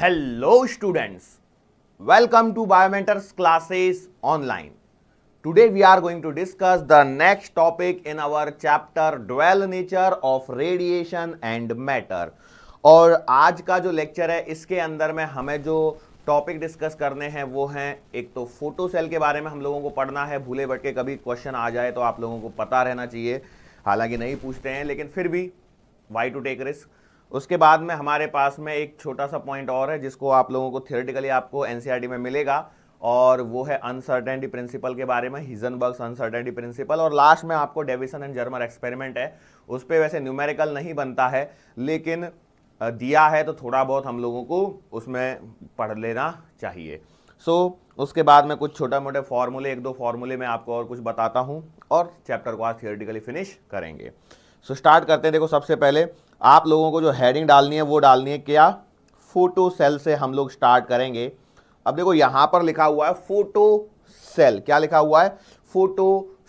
Hello students welcome to Biomatters classes online today we are going to discuss the next topic in our chapter dual nature of radiation and matter और आज का जो lecture है इसके अंदर में हमें जो टॉपिक डिस्कस करने हैं वो हैं एक तो फोटो सेल के बारे में हम लोगों को पढ़ना है भूले के कभी क्वेश्चन आ जाए तो आप लोगों को पता रहना चाहिए हालांकि नहीं पूछते हैं लेकिन फिर भी वाई टू टेक रिस्क उसके बाद में हमारे पास में एक छोटा सा पॉइंट और है जिसको आप लोगों को थियोरेटिकली आपको एनसीईआरटी e में मिलेगा और वो है अनसर्टेनिटी प्रिंसिपल के बारे में बर्ग अनसर्टेनिटी प्रिंसिपल और लास्ट में आपको डेविसन एंड जर्मर एक्सपेरिमेंट है उस पर वैसे न्यूमेरिकल नहीं बनता है लेकिन दिया है तो थोड़ा बहुत हम लोगों को उसमें पढ़ लेना चाहिए सो so, उसके बाद में कुछ छोटा मोटे फार्मूले एक दो फार्मूले में आपको और कुछ बताता हूँ और चैप्टर को आज थियोरेटिकली फिनिश करेंगे सो so, स्टार्ट करते हैं देखो सबसे पहले आप लोगों को जो हेडिंग डालनी है वो डालनी है क्या फोटो सेल से हम लोग स्टार्ट करेंगे अब देखो यहां पर लिखा हुआ है फोटो सेल क्या लिखा हुआ है फोटो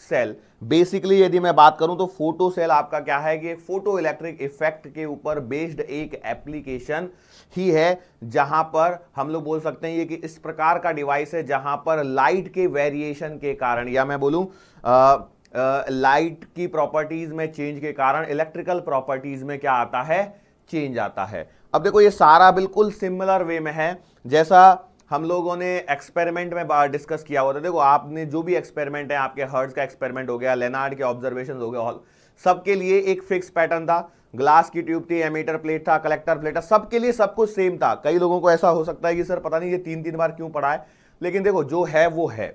सेल बेसिकली यदि मैं बात करूं तो फोटो सेल आपका क्या है कि फोटो इलेक्ट्रिक इफेक्ट के ऊपर बेस्ड एक एप्लीकेशन ही है जहां पर हम लोग बोल सकते हैं ये कि इस प्रकार का डिवाइस है जहां पर लाइट के वेरिएशन के कारण या मैं बोलूं आ, लाइट की प्रॉपर्टीज में चेंज के कारण इलेक्ट्रिकल प्रॉपर्टीज में क्या आता है चेंज आता है अब देखो ये सारा बिल्कुल सिमिलर वे में है जैसा हम लोगों ने एक्सपेरिमेंट में डिस्कस किया हुआ था देखो आपने जो भी एक्सपेरिमेंट है आपके हर्ड्स का एक्सपेरिमेंट हो गया लेनार्ड के ऑब्जर्वेशन हो गए ऑल सबके लिए एक फिक्स पैटर्न था ग्लास की ट्यूब थी एमीटर प्लेट था कलेक्टर प्लेट था सबके लिए सब कुछ सेम था कई लोगों को ऐसा हो सकता है कि सर पता नहीं ये तीन तीन बार क्यों पढ़ा है लेकिन देखो जो है वो है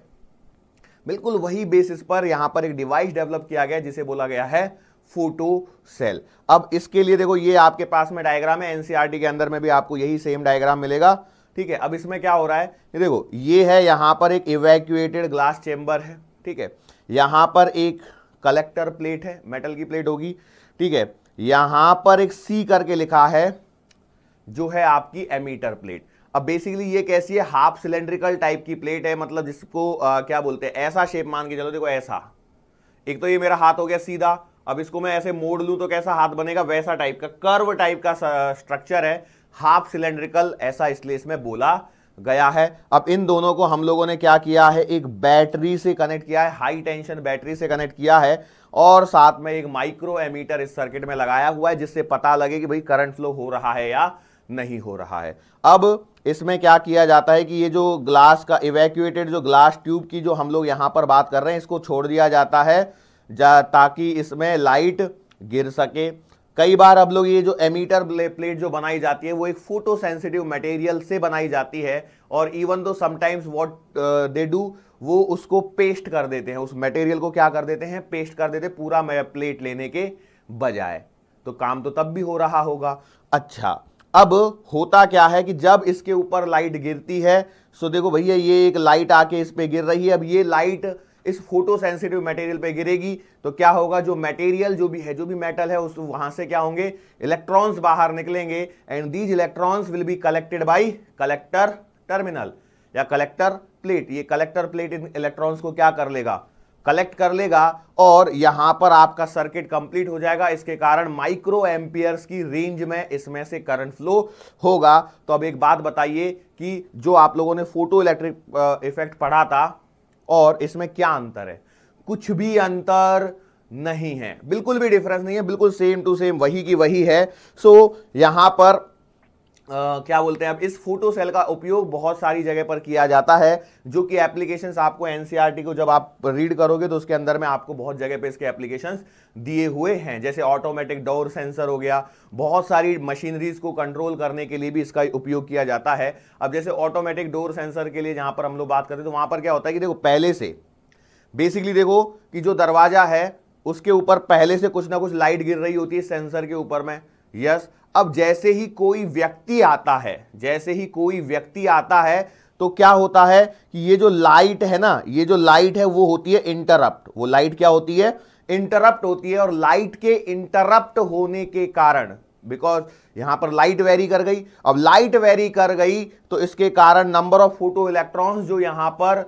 बिल्कुल वही बेसिस पर यहां पर एक डिवाइस डेवलप किया गया जिसे बोला गया है फोटो सेल अब इसके लिए देखो ये आपके पास में डायग्राम है एनसीआरटी e के अंदर में भी आपको यही सेम डायग्राम मिलेगा ठीक है अब इसमें क्या हो रहा है ये देखो ये है यहां पर एक इवेक्यूएटेड ग्लास चेम्बर है ठीक है यहां पर एक कलेक्टर प्लेट है मेटल की प्लेट होगी ठीक है यहां पर एक सी करके लिखा है जो है आपकी एमीटर प्लेट अब बेसिकली ये कैसी है हाफ सिलेंड्रिकल टाइप की प्लेट है मतलब जिसको आ, क्या बोलते हैं ऐसा शेप मान के चलो देखो ऐसा एक तो ये मेरा हाथ हो गया सीधा अब इसको मैं ऐसे मोड़ लूँ तो कैसा हाथ बनेगा वैसा टाइप का कर्व टाइप का स्ट्रक्चर है हाफ सिलेंड्रिकल ऐसा इसलिए इसमें बोला गया है अब इन दोनों को हम लोगों ने क्या किया है एक बैटरी से कनेक्ट किया है हाई टेंशन बैटरी से कनेक्ट किया है और साथ में एक माइक्रो एमीटर इस सर्किट में लगाया हुआ है जिससे पता लगे कि भाई करंट फ्लो हो रहा है या नहीं हो रहा है अब इसमें क्या किया जाता है कि ये जो ग्लास का इवैक्यूएटेड जो ग्लास ट्यूब की जो हम लोग यहाँ पर बात कर रहे हैं इसको छोड़ दिया जाता है जा ताकि इसमें लाइट गिर सके कई बार अब लोग ये जो एमीटर प्लेट जो बनाई जाती है वो एक फोटो सेंसिटिव मटेरियल से बनाई जाती है और even though sometimes what they do वो उसको पेस्ट कर देते हैं उस मटेरियल को क्या कर देते हैं पेस्ट कर देते पूरा प्लेट लेने के बजाय तो काम तो तब भी हो रहा होगा अच्छा अब होता क्या है कि जब इसके ऊपर लाइट गिरती है सो देखो भैया ये एक लाइट आके इस पर गिर रही है अब ये लाइट इस फोटो सेंसिटिव मटेरियल पे गिरेगी तो क्या होगा जो मटेरियल जो भी है जो भी मेटल है उस वहां से क्या होंगे इलेक्ट्रॉन्स बाहर निकलेंगे and these electrons will be collected by collector terminal या कलेक्टर प्लेट ये कलेक्टर प्लेट इन इलेक्ट्रॉन्स को क्या कर लेगा कलेक्ट कर लेगा और यहां पर आपका सर्किट कंप्लीट हो जाएगा इसके कारण माइक्रो एम्पियर्स की रेंज में इसमें से करंट फ्लो होगा तो अब एक बात बताइए कि जो आप लोगों ने फोटो इलेक्ट्रिक इफेक्ट पढ़ा था और इसमें क्या अंतर है कुछ भी अंतर नहीं है बिल्कुल भी डिफरेंस नहीं है बिल्कुल सेम टू सेम वही की वही है सो so, यहां पर क्या बोलते हैं अब इस फोटो सेल का उपयोग बहुत सारी जगह पर किया जाता है जो कि एप्लीकेशन आपको एनसीआर e को जब आप रीड करोगे तो उसके अंदर में आपको बहुत जगह पे इसके एप्लीकेशन दिए हुए हैं जैसे ऑटोमेटिक डोर सेंसर हो गया बहुत सारी मशीनरीज को कंट्रोल करने के लिए भी इसका उपयोग किया जाता है अब जैसे ऑटोमेटिक डोर सेंसर के लिए जहां पर हम लोग बात करते हैं तो वहां पर क्या होता है कि देखो पहले से बेसिकली देखो कि जो दरवाज़ा है उसके ऊपर पहले से कुछ ना कुछ लाइट गिर रही होती है सेंसर के ऊपर में यस yes, अब जैसे ही कोई व्यक्ति आता है जैसे ही कोई व्यक्ति आता है तो क्या होता है कि ये जो लाइट है ना ये जो लाइट है वो होती है इंटरप्ट वो लाइट क्या होती है इंटरप्ट होती है और लाइट के इंटरप्ट होने के कारण बिकॉज यहां पर लाइट वेरी कर गई अब लाइट वेरी कर गई तो इसके कारण नंबर ऑफ फोटो इलेक्ट्रॉन जो यहां पर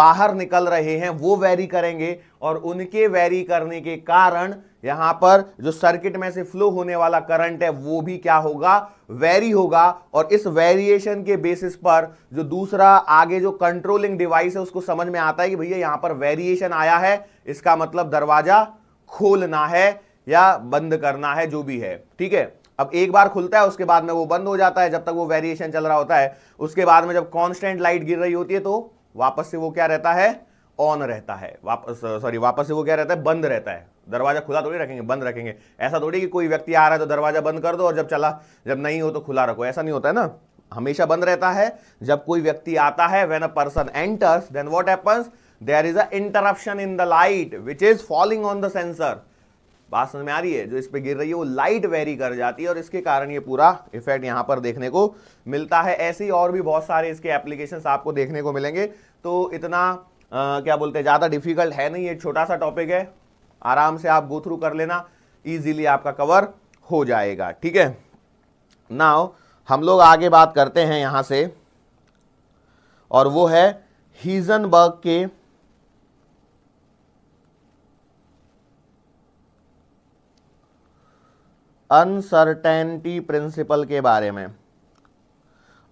बाहर निकल रहे हैं वो वेरी करेंगे और उनके वेरी करने के कारण यहां पर जो सर्किट में से फ्लो होने वाला करंट है वो भी क्या होगा वेरी होगा और इस वेरिएशन के बेसिस पर जो दूसरा आगे जो कंट्रोलिंग डिवाइस है उसको समझ में आता है कि भैया यहां पर वेरिएशन आया है इसका मतलब दरवाजा खोलना है या बंद करना है जो भी है ठीक है अब एक बार खुलता है उसके बाद में वो बंद हो जाता है जब तक वो वेरिएशन चल रहा होता है उसके बाद में जब कॉन्स्टेंट लाइट गिर रही होती है तो वापस से वो क्या रहता है ऑन रहता है वापस सॉरी वापस से वो क्या रहता है बंद रहता है दरवाज़ा खुला थोड़ी रखेंगे बंद रखेंगे ऐसा थोड़ी कि कोई व्यक्ति आ रहा है तो दरवाज़ा बंद कर दो और जब चला जब नहीं हो तो खुला रखो ऐसा नहीं होता है ना हमेशा बंद रहता है जब कोई व्यक्ति आता है when a person enters then what happens there is a interruption in the light which is falling on the sensor बात समझ में आ रही है जो इस पर गिर रही है वो लाइट वेरी कर जाती है और इसके कारण ये पूरा इफेक्ट यहाँ पर देखने को मिलता है ऐसे ही और भी बहुत सारे इसके एप्लीकेशन आपको देखने को मिलेंगे तो इतना आ, क्या बोलते हैं ज़्यादा डिफिकल्ट है नहीं ये छोटा सा टॉपिक है आराम से आप गो थ्रू कर लेना इजीली आपका कवर हो जाएगा ठीक है नाउ हम लोग आगे बात करते हैं यहां से और वो है हीजनबर्ग के अनसर्टेनिटी प्रिंसिपल के बारे में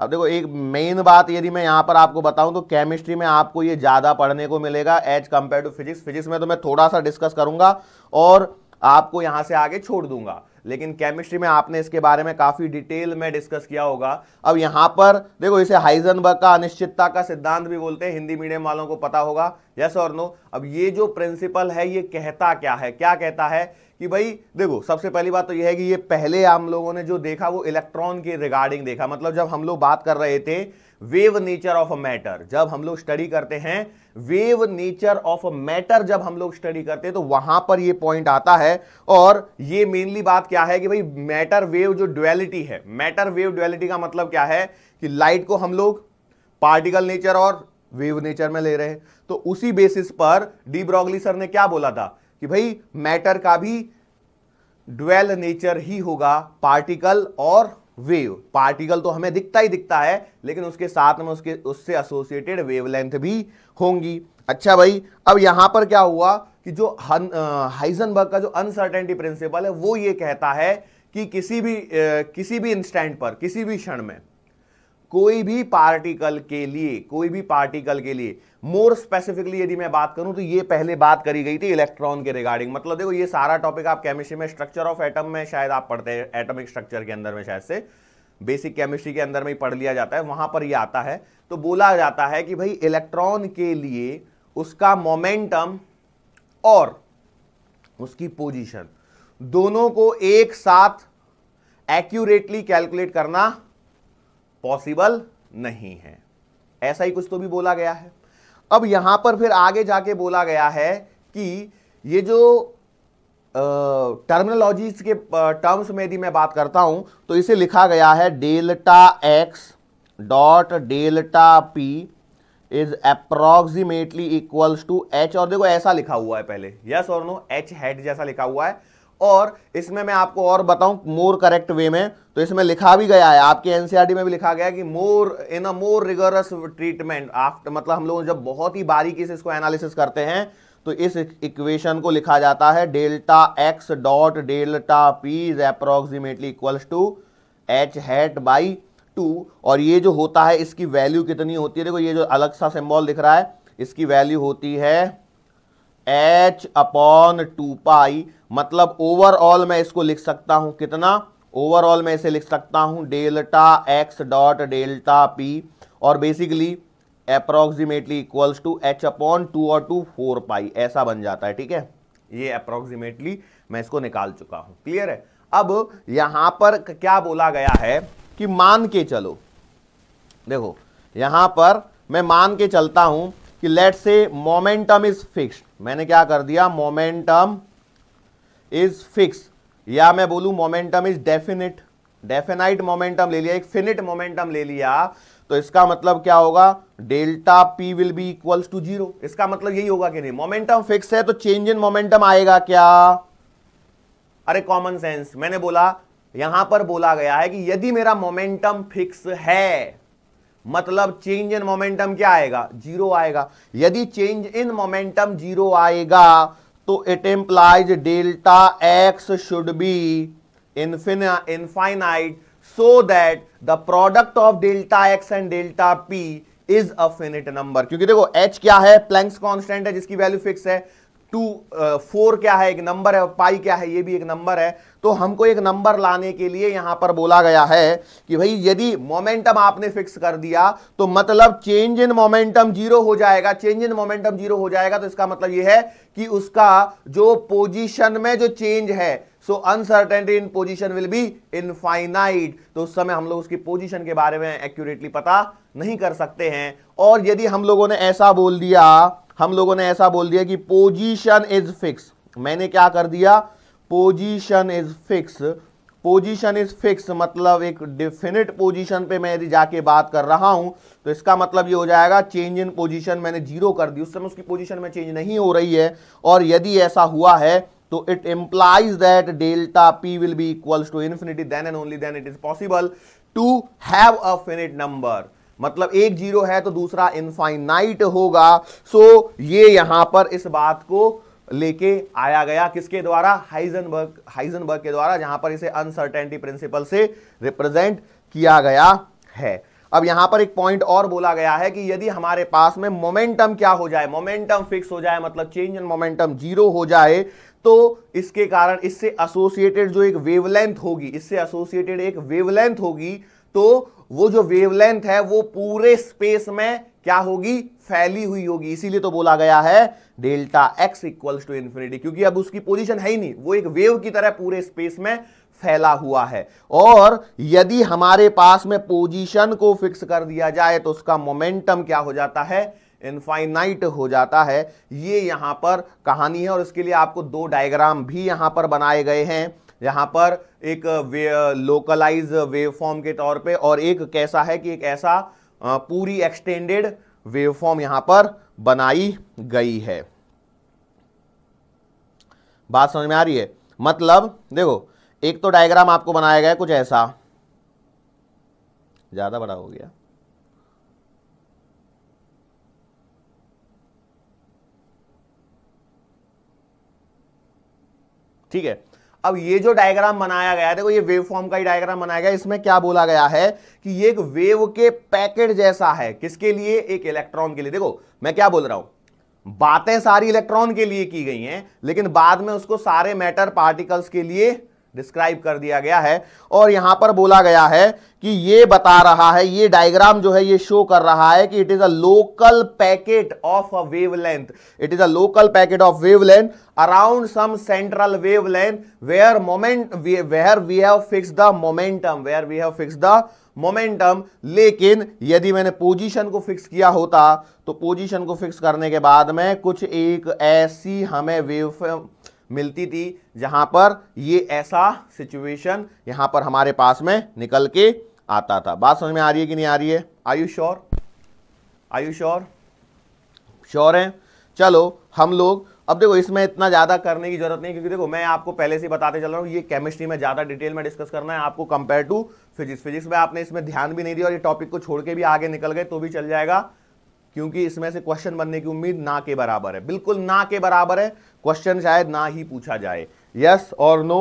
अब देखो एक मेन बात यदि मैं यहाँ पर आपको बताऊँ तो केमिस्ट्री में आपको ये ज़्यादा पढ़ने को मिलेगा as compare to physics physics में तो मैं थोड़ा सा डिस्कस करूँगा और आपको यहाँ से आगे छोड़ दूंगा लेकिन केमिस्ट्री में आपने इसके बारे में काफ़ी डिटेल में डिस्कस किया होगा अब यहाँ पर देखो इसे हाइजनबर्ग का अनिश्चितता का सिद्धांत भी बोलते हैं हिंदी मीडियम वालों को पता होगा यस और नो अब ये जो प्रिंसिपल है ये कहता क्या है क्या कहता है कि भाई देखो सबसे पहली बात तो यह है कि ये पहले हम लोगों ने जो देखा वो इलेक्ट्रॉन के रिगार्डिंग देखा मतलब जब हम लोग बात कर रहे थे wave nature of a matter जब हम लोग स्टडी करते हैं wave nature of a matter जब हम लोग स्टडी करते हैं तो वहां पर ये पॉइंट आता है और ये मेनली बात क्या है कि भाई मैटर वेव जो डुअलिटी है मैटर वेव डुअलिटी का मतलब क्या है कि लाइट को हम लोग पार्टिकल नेचर और वेव नेचर में ले रहे हैं तो उसी बेसिस पर डी ब्रॉगली सर ने क्या बोला था कि भाई मैटर का भी ड्वेल नेचर ही होगा पार्टिकल और वेव पार्टिकल तो हमें दिखता ही दिखता है लेकिन उसके साथ में उसके उससे एसोसिएटेड वेवलेंथ भी होंगी अच्छा भाई अब यहां पर क्या हुआ कि जो हाइजनबर्ग का जो अनसर्टेनिटी प्रिंसिपल है वो ये कहता है कि किसी भी आ, किसी भी इंस्टेंट पर किसी भी क्षण में कोई भी पार्टिकल के लिए कोई भी पार्टिकल के लिए मोर स्पेसिफिकली यदि मैं बात करूं तो ये पहले बात करी गई थी इलेक्ट्रॉन के रिगार्डिंग मतलब देखो ये सारा टॉपिक आप केमिस्ट्री में स्ट्रक्चर ऑफ एटम में शायद आप पढ़ते हैं एटमिक स्ट्रक्चर के अंदर में शायद से बेसिक केमिस्ट्री के अंदर में ही पढ़ लिया जाता है वहां पर यह आता है तो बोला जाता है कि भाई इलेक्ट्रॉन के लिए उसका मोमेंटम और उसकी पोजिशन दोनों को एक साथ एक्यूरेटली कैलकुलेट करना पॉसिबल नहीं है ऐसा ही कुछ तो भी बोला गया है अब यहां पर फिर आगे जाके बोला गया है कि ये जो टर्मिनोलॉजीज के टर्म्स में यदि मैं बात करता हूं तो इसे लिखा गया है delta x dot delta p is approximately equals to h और देखो ऐसा लिखा हुआ है पहले यस और नो एच हेड जैसा लिखा हुआ है और इसमें मैं आपको और बताऊं मोर करेक्ट वे में तो इसमें लिखा भी गया है आपके एनसीआर e में भी लिखा गया है कि more in a more rigorous treatment after मतलब हम लोग जब बहुत ही बारीकी से इसको एनालिसिस करते हैं तो इस इक्वेशन को लिखा जाता है delta x dot delta p is approximately equals to h hat by two और ये जो होता है इसकी वैल्यू कितनी होती है देखो ये जो अलग सा सिंबल दिख रहा है इसकी वैल्यू होती है एच अपॉन टू पाई मतलब ओवरऑल मैं इसको लिख सकता हूं कितना ओवरऑल मैं इसे लिख सकता हूं delta x dot delta p और basically approximately equals to h upon two और टू फोर पाई ऐसा बन जाता है ठीक है ये अप्रोक्सीमेटली मैं इसको निकाल चुका हूं क्लियर है अब यहां पर क्या बोला गया है कि मान के चलो देखो यहां पर मैं मान के चलता हूं कि लेट से मोमेंटम इज फिक्स मैंने क्या कर दिया मोमेंटम इज फिक्स या मैं बोलूं momentum is definite definite momentum ले लिया एक फिनिट मोमेंटम ले लिया तो इसका मतलब क्या होगा delta p will be equals to zero इसका मतलब यही होगा कि नहीं मोमेंटम फिक्स है तो चेंज इन मोमेंटम आएगा क्या अरे कॉमन सेंस मैंने बोला यहां पर बोला गया है कि यदि मेरा मोमेंटम फिक्स है मतलब चेंज इन मोमेंटम क्या आएगा जीरो आएगा यदि चेंज इन मोमेंटम जीरो आएगा तो it implies delta x should be इन्फिना infinite so that the product of delta x and delta p is a finite number क्योंकि देखो एच क्या है प्लैंक्स कांस्टेंट है जिसकी वैल्यू फिक्स है टू फोर क्या है एक नंबर है पाई क्या है ये भी एक नंबर है तो हमको एक नंबर लाने के लिए यहां पर बोला गया है कि भाई यदि मोमेंटम आपने फिक्स कर दिया तो मतलब चेंज इन मोमेंटम जीरो हो जाएगा चेंज इन मोमेंटम जीरो हो जाएगा तो इसका मतलब ये है कि उसका जो पोजीशन में जो चेंज है so uncertainty in position will be infinite तो उस समय हम लोग उसकी पोजिशन के बारे में एक्यूरेटली पता नहीं कर सकते हैं और यदि हम लोगों ने ऐसा बोल दिया हम लोगों ने ऐसा बोल दिया कि पोजीशन इज फिक्स मैंने क्या कर दिया position is fix position is fix मतलब एक डिफिनिट पोजीशन पे मैं यदि जाके बात कर रहा हूं तो इसका मतलब ये हो जाएगा चेंज इन पोजीशन मैंने जीरो कर दी उस समय उसकी पोजीशन में चेंज नहीं हो रही है और यदि ऐसा हुआ है तो it implies that delta p will be equals to infinity then and only then it is possible to have a finite number मतलब एक जीरो है तो दूसरा इनफाइनाइट होगा सो ये यहां पर इस बात को लेके आया गया किसके द्वारा हाइजनबर्ग हाइजनबर्ग के द्वारा जहां पर इसे अनसर्टेनिटी प्रिंसिपल से रिप्रेजेंट किया गया है अब यहां पर एक पॉइंट और बोला गया है कि यदि हमारे पास में मोमेंटम क्या हो जाए मोमेंटम फिक्स हो जाए मतलब चेंज इन मोमेंटम जीरो हो जाए तो इसके कारण इससे एसोसिएटेड जो एक वेवलेंथ होगी इससे एसोसिएटेड एक वेवलेंथ होगी तो वो जो वेवलेंथ है वो पूरे स्पेस में क्या होगी फैली हुई होगी इसीलिए तो बोला गया है delta x equals to infinity क्योंकि अब उसकी पोजीशन है ही नहीं वो एक वेव की तरह पूरे स्पेस में फैला हुआ है और यदि हमारे पास में पोजीशन को फिक्स कर दिया जाए तो उसका मोमेंटम क्या हो जाता है इनफाइनाइट हो जाता है ये यहां पर कहानी है और इसके लिए आपको दो डायग्राम भी यहां पर बनाए गए हैं यहाँ पर एक वे, लोकलाइज वेव फॉर्म के तौर पे और एक कैसा है कि एक ऐसा पूरी एक्सटेंडेड वेव फॉर्म यहाँ पर बनाई गई है बात समझ में आ रही है मतलब देखो एक तो डायग्राम आपको बनाया गया कुछ ऐसा ज़्यादा बड़ा हो गया ठीक है अब ये जो डायग्राम बनाया गया है देखो ये वेव फॉर्म का ही डायग्राम बनाया गया इसमें क्या बोला गया है कि ये एक वेव के पैकेट जैसा है किसके लिए एक इलेक्ट्रॉन के लिए देखो मैं क्या बोल रहा हूं बातें सारी इलेक्ट्रॉन के लिए की गई हैं लेकिन बाद में उसको सारे मैटर पार्टिकल्स के लिए डिस्क्राइब कर दिया गया है और यहां पर बोला गया है कि ये बता रहा है ये डायग्राम जो है ये शो कर रहा है कि it is a local packet of a wavelength it is a local packet of wavelength around some central wavelength where moment where we have fix the momentum where we have fix the momentum लेकिन यदि मैंने position को fix किया होता तो position को fix करने के बाद में कुछ एक ऐसी हमें वेव मिलती थी जहां पर ये ऐसा सिचुएशन यहां पर हमारे पास में निकल के आता था बात समझ में आ रही है कि नहीं आ रही है आयु श्योर आयु श्योर श्योर है चलो हम लोग अब देखो इसमें इतना ज़्यादा करने की जरूरत नहीं क्योंकि देखो मैं आपको पहले से बताते चल रहा हूँ ये केमिस्ट्री में ज़्यादा डिटेल में डिस्कस करना है आपको कंपेयर टू फिजिक्स फिजिक्स में आपने इसमें ध्यान भी नहीं दिया और ये टॉपिक को छोड़ के भी आगे निकल गए तो भी चल जाएगा क्योंकि इसमें से क्वेश्चन बनने की उम्मीद ना के बराबर है बिल्कुल ना के बराबर है क्वेश्चन शायद ना ही पूछा जाए यस और नो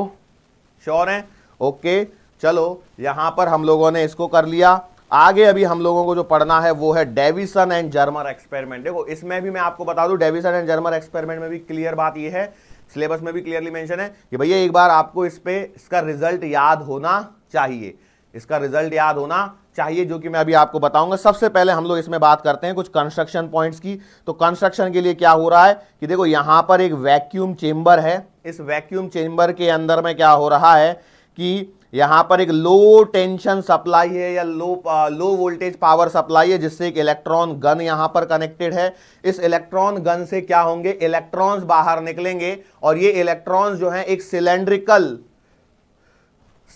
श्योर है ओके चलो यहां पर हम लोगों ने इसको कर लिया आगे अभी हम लोगों को जो पढ़ना है वो है डेविसन एंड जर्मर एक्सपेरिमेंट देखो इसमें भी मैं आपको बता दूं डेविसन एंड जर्मर एक्सपेरिमेंट में भी क्लियर बात ये है सिलेबस में भी क्लियरली मेंशन है कि भैया एक बार आपको इस पे इसका रिजल्ट याद होना चाहिए इसका रिजल्ट याद होना चाहिए जो कि मैं अभी आपको बताऊंगा सबसे पहले हम लोग इसमें बात करते हैं कुछ कंस्ट्रक्शन पॉइंट्स की तो कंस्ट्रक्शन के लिए क्या हो रहा है कि देखो यहाँ पर एक वैक्यूम चेम्बर है इस वैक्यूम चेंबर के अंदर में क्या हो रहा है कि यहाँ पर एक लो टेंशन सप्लाई है या low low voltage power supply है जिससे एक इलेक्ट्रॉन गन यहाँ पर कनेक्टेड है इस इलेक्ट्रॉन गन से क्या होंगे इलेक्ट्रॉन्स बाहर निकलेंगे और ये इलेक्ट्रॉन्स जो है एक सिलेंड्रिकल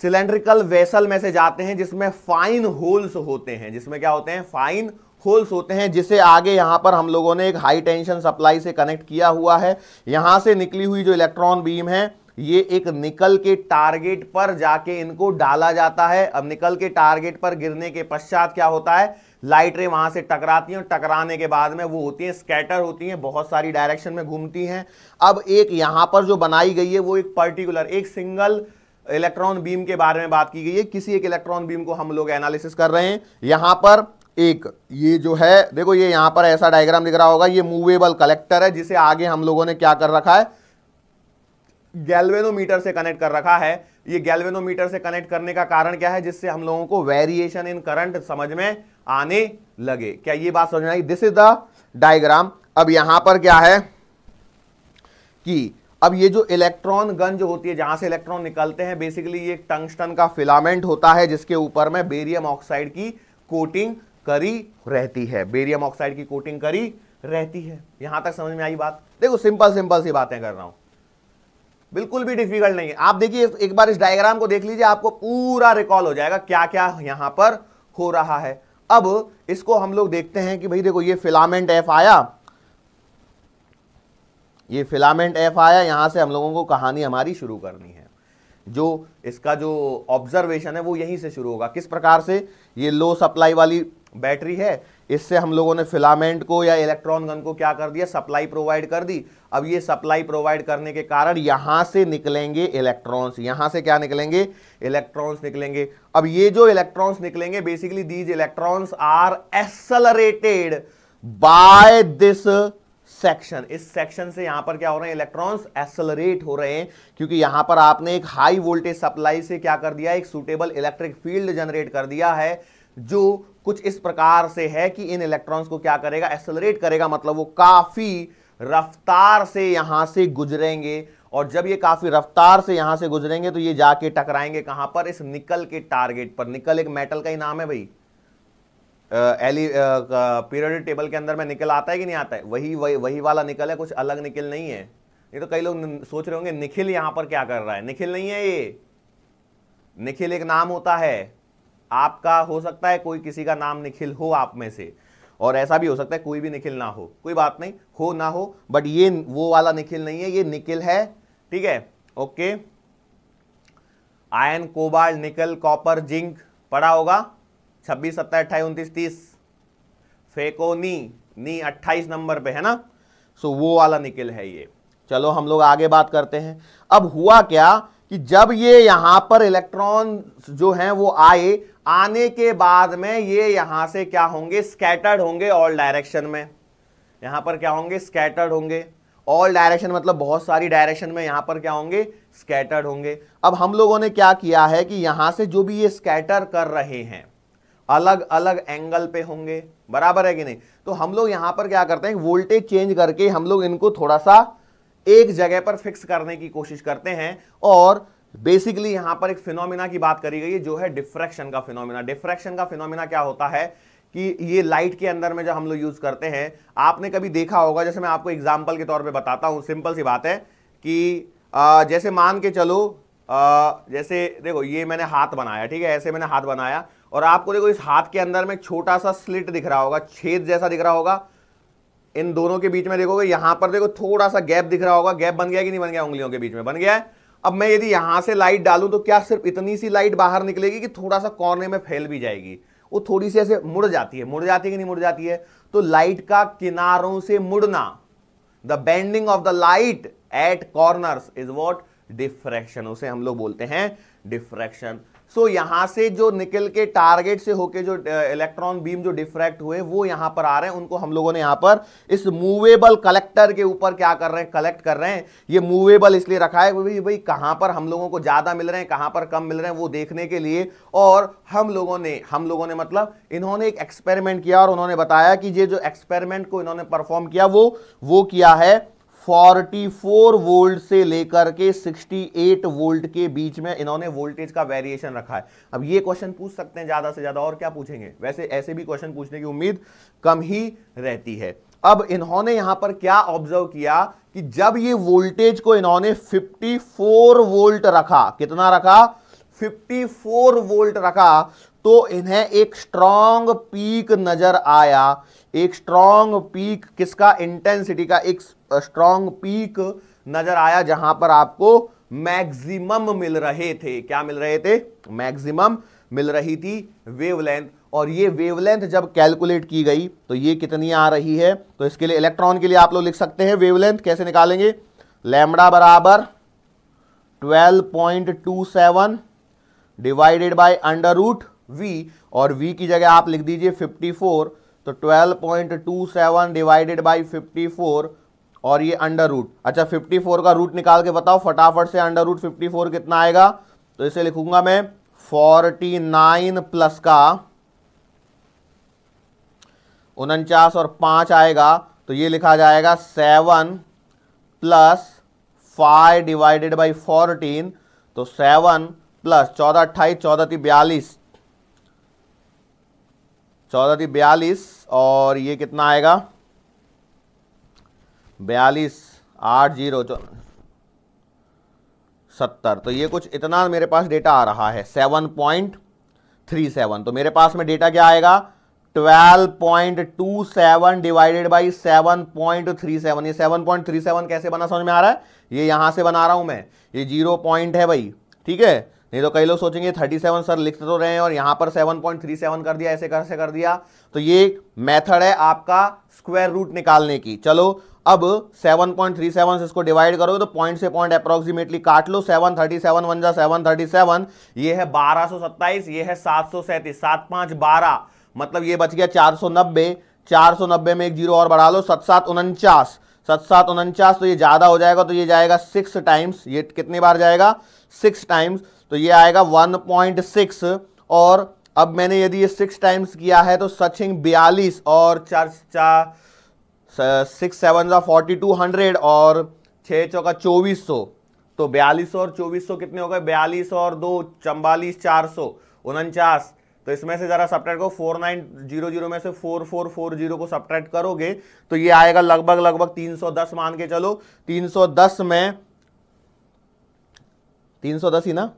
सिलेंड्रिकल वेसल में से जाते हैं जिसमें फाइन होल्स होते हैं जिसमें क्या होते हैं फाइन होल्स होते हैं जिसे आगे यहाँ पर हम लोगों ने एक हाई टेंशन सप्लाई से कनेक्ट किया हुआ है यहां से निकली हुई जो इलेक्ट्रॉन बीम है ये एक निकल के टारगेट पर जाके इनको डाला जाता है अब निकल के टारगेट पर गिरने के पश्चात क्या होता है लाइट रे वहां से टकराती हैं और टकराने के बाद में वो होती हैं स्कैटर होती हैं बहुत सारी डायरेक्शन में घूमती हैं अब एक यहां पर जो बनाई गई है वो एक पर्टिकुलर एक सिंगल इलेक्ट्रॉन बीम के बारे में बात की गई है किसी एक इलेक्ट्रॉन बीम को हम लोग एनालिसिस कर रहे हैं यहां पर एक ये जो है देखो ये यहां पर ऐसा डायग्राम दिख रहा होगा ये मूवेबल कलेक्टर है जिसे आगे हम लोगों ने क्या कर रखा है गैल्वेनोमीटर से कनेक्ट कर रखा है ये गैल्वेनोमीटर से कनेक्ट करने का कारण क्या है जिससे हम लोगों को वेरिएशन इन करंट समझ में आने लगे क्या ये बात समझ में आई दिस इज द डायग्राम अब यहां पर क्या है कि अब ये जो इलेक्ट्रॉन गन जो होती है जहां से इलेक्ट्रॉन निकलते हैं बेसिकली ये टंगस्टन का फिलामेंट होता है जिसके ऊपर में बेरियम ऑक्साइड की कोटिंग करी रहती है बेरियम ऑक्साइड की कोटिंग करी रहती है यहां तक समझ में आई बात देखो सिंपल सिंपल सी बातें कर रहा हूं बिल्कुल भी डिफिकल्ट नहीं है आप देखिए एक बार इस डायग्राम को देख लीजिए आपको पूरा रिकॉल हो जाएगा क्या क्या यहां पर हो रहा है अब इसको हम लोग देखते हैं कि भाई देखो ये फिलामेंट एफ आया ये फिलामेंट एफ आया यहाँ से हम लोगों को कहानी हमारी शुरू करनी है जो इसका जो ऑब्जर्वेशन है वो यहीं से शुरू होगा किस प्रकार से ये लो सप्लाई वाली बैटरी है इससे हम लोगों ने फिलामेंट को या इलेक्ट्रॉन गन को क्या कर दिया सप्लाई प्रोवाइड कर दी अब ये सप्लाई प्रोवाइड करने के कारण यहाँ से निकलेंगे इलेक्ट्रॉन्स यहाँ से क्या निकलेंगे इलेक्ट्रॉन्स निकलेंगे अब ये जो इलेक्ट्रॉन्स निकलेंगे basically these electrons are accelerated by this section इस सेक्शन से यहां पर क्या हो रहे हैं इलेक्ट्रॉन्स एक्सलरेट हो रहे हैं क्योंकि यहां पर आपने एक हाई वोल्टेज सप्लाई से क्या कर दिया एक सुटेबल इलेक्ट्रिक फील्ड जनरेट कर दिया है जो कुछ इस प्रकार से है कि इन इलेक्ट्रॉन्स को क्या करेगा एक्सलरेट करेगा मतलब वो काफी रफ्तार से यहां से गुजरेंगे और जब ये काफ़ी रफ्तार से यहां से गुजरेंगे तो ये जाके टकराएंगे कहां पर इस निकल के टारगेट पर निकल एक मेटल का ही नाम है भाई एली पीरियडिक टेबल के अंदर में निकल आता है कि नहीं आता है वही वही वही वाला निकल है कुछ अलग निकल नहीं है ये तो कई लोग सोच रहे होंगे निखिल यहाँ पर क्या कर रहा है निखिल नहीं है ये निखिल एक नाम होता है आपका हो सकता है कोई किसी का नाम निखिल हो आप में से और ऐसा भी हो सकता है कोई भी निखिल ना हो कोई बात नहीं हो ना हो बट ये वो वाला निखिल नहीं है ये निखिल है ठीक है okay iron cobalt nickel copper zinc पड़ा होगा छब्बीस सत्ताईस अट्ठाईस उनतीस तीस फेको नी नी अट्ठाईस नंबर पे है ना सो वो वाला निकल है ये चलो हम लोग आगे बात करते हैं अब हुआ क्या कि जब ये यहां पर इलेक्ट्रॉन जो हैं वो आए आने के बाद में ये यहां से क्या होंगे स्कैटर्ड होंगे ऑल डायरेक्शन में यहां पर क्या होंगे स्कैटर्ड होंगे ऑल डायरेक्शन मतलब बहुत सारी डायरेक्शन में यहां पर क्या होंगे स्कैटर्ड होंगे अब हम लोगों ने क्या किया है कि यहां से जो भी ये स्कैटर कर रहे हैं अलग अलग एंगल पे होंगे बराबर है कि नहीं तो हम लोग यहां पर क्या करते हैं वोल्टेज चेंज करके हम लोग इनको थोड़ा सा एक जगह पर फिक्स करने की कोशिश करते हैं और बेसिकली यहां पर एक फिनोमिना की बात करी गई है जो है डिफ्रैक्शन का फिनोमिना डिफ्रैक्शन का फिनोमिना क्या होता है कि ये लाइट के अंदर में जो हम लोग यूज करते हैं आपने कभी देखा होगा जैसे मैं आपको एग्जाम्पल के तौर पर बताता हूँ सिंपल सी बात है कि आ, जैसे मान के चलो आ, जैसे देखो ये मैंने हाथ बनाया ठीक है ऐसे मैंने हाथ बनाया और आपको देखो इस हाथ के अंदर में छोटा सा स्लिट दिख रहा होगा छेद जैसा दिख रहा होगा इन दोनों के बीच में देखोगे यहां पर देखो थोड़ा सा गैप दिख रहा होगा गैप बन गया कि नहीं बन गया उंगलियों के बीच में बन गया है अब मैं यदि यहां से लाइट डालूं तो क्या सिर्फ इतनी सी लाइट बाहर निकलेगी कि थोड़ा सा कॉर्ने में फैल भी जाएगी वो थोड़ी सी ऐसे मुड़ जाती है मुड़ जाती है कि नहीं मुड़ जाती है तो लाइट का किनारों से मुड़ना the bending of the light at corner is what diffraction उसे हम लोग बोलते हैं डिफ्रैक्शन सो so, यहां से जो निकल के टारगेट से होके जो इलेक्ट्रॉन बीम जो डिफ्रैक्ट हुए वो यहां पर आ रहे हैं उनको हम लोगों ने यहाँ पर इस मूवेबल कलेक्टर के ऊपर क्या कर रहे हैं कलेक्ट कर रहे हैं ये मूवेबल इसलिए रखा है भाई भाई कहाँ पर हम लोगों को ज़्यादा मिल रहे हैं कहां पर कम मिल रहे हैं वो देखने के लिए और हम लोगों ने हम लोगों ने मतलब इन्होंने एक एक्सपेरिमेंट किया और उन्होंने बताया कि ये जो एक्सपेरिमेंट को इन्होंने परफॉर्म किया वो वो किया है 44 वोल्ट से लेकर के 68 वोल्ट के बीच में इन्होंने वोल्टेज का वेरिएशन रखा है अब ये क्वेश्चन पूछ सकते हैं ज़्यादा से ज़्यादा और क्या पूछेंगे वैसे ऐसे भी क्वेश्चन पूछने की उम्मीद कम ही रहती है अब इन्होंने यहां पर क्या ऑब्जर्व किया कि जब ये वोल्टेज को इन्होंने 54 वोल्ट रखा कितना रखा 54 वोल्ट रखा तो इन्हें एक स्ट्रॉन्ग पीक नजर आया एक स्ट्रांग पीक किसका इंटेंसिटी का एक स्ट्रांग पीक नजर आया जहां पर आपको मैक्सिमम मिल रहे थे क्या मिल रहे थे मैक्सिमम मिल रही थी वेवलेंथ और ये वेवलेंथ जब कैलकुलेट की गई तो ये कितनी आ रही है तो इसके लिए इलेक्ट्रॉन के लिए आप लोग लिख सकते हैं वेवलेंथ कैसे निकालेंगे लैमडा बराबर 12.27 divided by under root v और वी की जगह आप लिख दीजिए 54 तो 12.27 डिवाइडेड बाई 54 और ये अंडर रूट अच्छा 54 का रूट निकाल के बताओ फटाफट से अंडर रूट फिफ्टी कितना आएगा तो इसे लिखूंगा मैं 49 प्लस का उनचास और पांच आएगा तो ये लिखा जाएगा seven plus five divided by fourteen तो सेवन प्लस चौदह अट्ठाईस चौदह ती बयालीस चौदह ती बयालीस और ये कितना आएगा बयालीस आठ जीरो सत्तर तो ये कुछ इतना मेरे पास डेटा आ रहा है सेवन पॉइंट थ्री सेवन तो मेरे पास में डेटा क्या आएगा twelve point two seven divided by seven point three seven ये सेवन पॉइंट थ्री सेवन कैसे बना समझ में आ रहा है ये यहां से बना रहा हूं मैं ये जीरो पॉइंट है भाई ठीक है नहीं तो कई लोग सोचेंगे 37 सर लिख तो रहे हैं और यहां पर 7.37 कर दिया ऐसे कर से कर दिया तो ये मेथड है आपका स्क्वायर रूट निकालने की चलो अब 7.37 तो से इसको डिवाइड करोगे तो पॉइंट से पॉइंट अप्रोक्सीमेटली काट लो 737 थर्टी सेवन वन जा सेवन थर्टी सेवन ये है बारह सो सत्ताईस ये है सात सौ सैंतीस सात पांच बारह मतलब ये बच गया चार सौ नब्बे चार सौ नब्बे में एक जीरो और बढ़ा लो सत सात उनचास सत सात उनचास तो ये ज़्यादा हो जाएगा तो ये जाएगा सिक्स टाइम्स ये कितनी बार जाएगा सिक्स टाइम्स तो ये आएगा 1.6 और अब मैंने यदि ये सिक्स टाइम्स किया है तो सचिंग बयालीस और चार चार सिक्स सेवन सा फोर्टी टू हंड्रेड और छः चौका चौबीस सौ तो बयालीस और चौबीस सौ कितने हो गए बयालीस और दो चम्बालीस चार सौ उनचास तो इसमें से ज़रा सब्ट्रैक्ट करो फोर नाइन जीरो जीरो में से फोर फोर फोर जीरो को सब्ट्रैक्ट करोगे तो ये आएगा लगभग लगभग तीन सौ दस मान के चलो तीन सौ दस में तीन सौ दस ही ना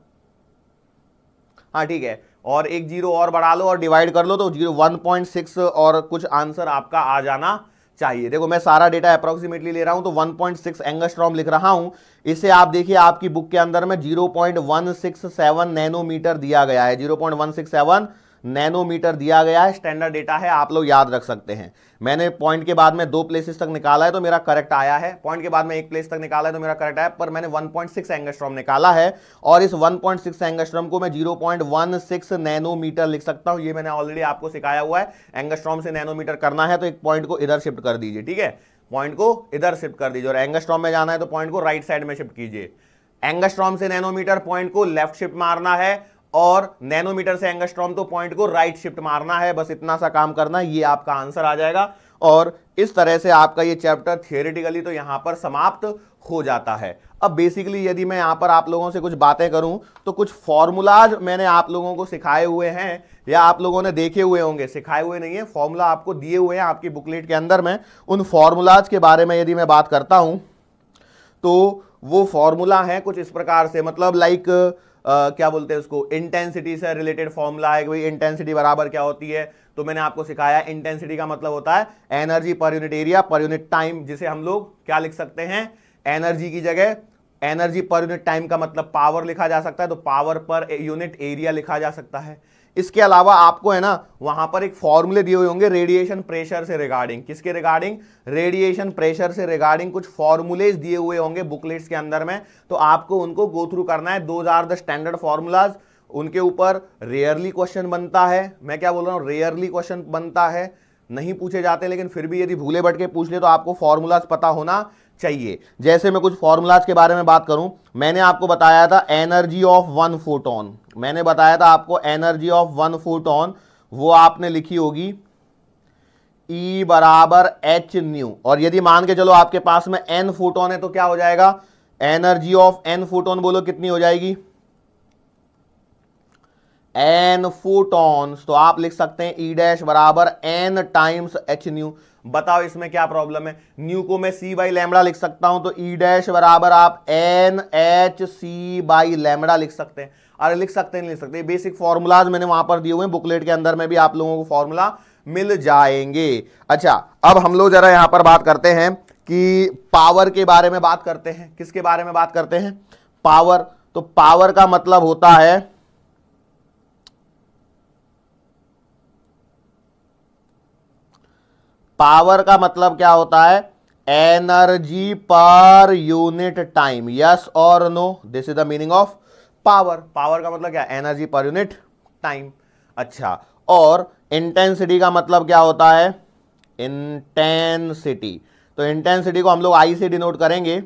हाँ ठीक है और एक जीरो और बढ़ा लो और डिवाइड कर लो तो जीरो वन पॉइंट सिक्स और कुछ आंसर आपका आ जाना चाहिए देखो मैं सारा डेटा अप्रोक्सीमेटली ले रहा हूं तो 1.6 पॉइंट एंगस्ट्रॉम लिख रहा हूं इसे आप देखिए आपकी बुक के अंदर में 0.167 नैनोमीटर दिया गया है 0.167 नैनोमीटर दिया गया है स्टैंडर्ड डेटा है आप लोग याद रख सकते हैं मैंने पॉइंट के बाद में दो प्लेसेस तक निकाला है तो मेरा करेक्ट आया है पॉइंट के बाद में एक प्लेस तक निकाला है तो मेरा करेक्ट आया पर मैंने 1.6 पॉइंट एंगस्ट्रॉम निकाला है और इस 1.6 पॉइंट एंगस्ट्रॉम को मैं 0.16 नैनोमीटर लिख सकता हूं ये मैंने ऑलरेडी आपको सिखाया हुआ है एंगस्ट्रॉम से नैनोमीटर करना है तो एक पॉइंट को इधर शिफ्ट कर दीजिए ठीक है पॉइंट को इधर शिफ्ट कर दीजिए और एंगस्ट्रॉम में जाना है तो पॉइंट को राइट साइड में शिफ्ट कीजिए एंगस्ट्रॉम से नैनोमीटर पॉइंट को लेफ्ट शिफ्ट मारना है और नैनोमीटर से एंगस्ट्रॉम तो पॉइंट को राइट शिफ्ट मारना है बस इतना सा काम करना ये आपका आंसर आ जाएगा और इस तरह से आपका ये चैप्टर थियोरिटिकली तो यहाँ पर समाप्त हो जाता है अब बेसिकली यदि मैं यहाँ पर आप लोगों से कुछ बातें करूँ तो कुछ फॉर्मूलाज मैंने आप लोगों को सिखाए हुए हैं या आप लोगों ने देखे हुए होंगे सिखाए हुए नहीं है फॉर्मूला आपको दिए हुए हैं आपकी बुकलेट के अंदर में उन फॉर्मूलाज के बारे में यदि मैं बात करता हूँ तो वो फॉर्मूला है कुछ इस प्रकार से मतलब लाइक like, क्या बोलते हैं उसको इंटेंसिटी से रिलेटेड फॉर्मूला है भाई इंटेंसिटी बराबर क्या होती है तो मैंने आपको सिखाया इंटेंसिटी का मतलब होता है energy per unit area per unit time जिसे हम लोग क्या लिख सकते हैं एनर्जी की जगह एनर्जी पर यूनिट टाइम का मतलब पावर लिखा जा सकता है तो पावर पर यूनिट एरिया लिखा जा सकता है इसके अलावा आपको है ना वहां पर एक फॉर्मूले दिए हुए होंगे रेडिएशन प्रेशर से रिगार्डिंग किसके रिगार्डिंग रेडिएशन प्रेशर से रिगार्डिंग कुछ फॉर्मूलेज दिए हुए होंगे बुकलेट्स के अंदर में तो आपको उनको गो थ्रू करना है दो आर द स्टैंडर्ड फॉर्मूलाज उनके ऊपर रेयरली क्वेश्चन बनता है मैं क्या बोल रहा हूँ रेयरली क्वेश्चन बनता है नहीं पूछे जाते लेकिन फिर भी यदि भूले भटके पूछ ले तो आपको फॉर्मूलाज पता होना चाहिए जैसे मैं कुछ फॉर्मूलाज के बारे में बात करूं मैंने आपको बताया था एनर्जी ऑफ वन फोटोन मैंने बताया था आपको एनर्जी ऑफ वन फोटोन वो आपने लिखी होगी E बराबर एच न्यू और यदि मान के चलो आपके पास में एन फोटोन है तो क्या हो जाएगा एनर्जी ऑफ एन फोटोन बोलो कितनी हो जाएगी एन फोटोन तो आप लिख सकते हैं ई e डैश बराबर एन टाइम्स एच न्यू बताओ इसमें क्या प्रॉब्लम है न्यू को मैं सी बाई लेमड़ा लिख सकता हूं तो ई e डैश बराबर आप n h c by lambda लिख सकते हैं अरे लिख सकते हैं लिख सकते बेसिक फॉर्मूलाज मैंने वहां पर दिए हुए हैं बुकलेट के अंदर में भी आप लोगों को फॉर्मूला मिल जाएंगे अच्छा अब हम लोग जरा यहां पर बात करते हैं कि पावर के बारे में बात करते हैं किसके बारे में बात करते हैं पावर तो पावर का मतलब होता है पावर का मतलब क्या होता है energy per unit time yes और no this is the meaning of power power का मतलब क्या एनर्जी पर यूनिट टाइम अच्छा और इंटेंसिटी का मतलब क्या होता है इंटेंसिटी तो इंटेंसिटी को हम लोग आई से डिनोट करेंगे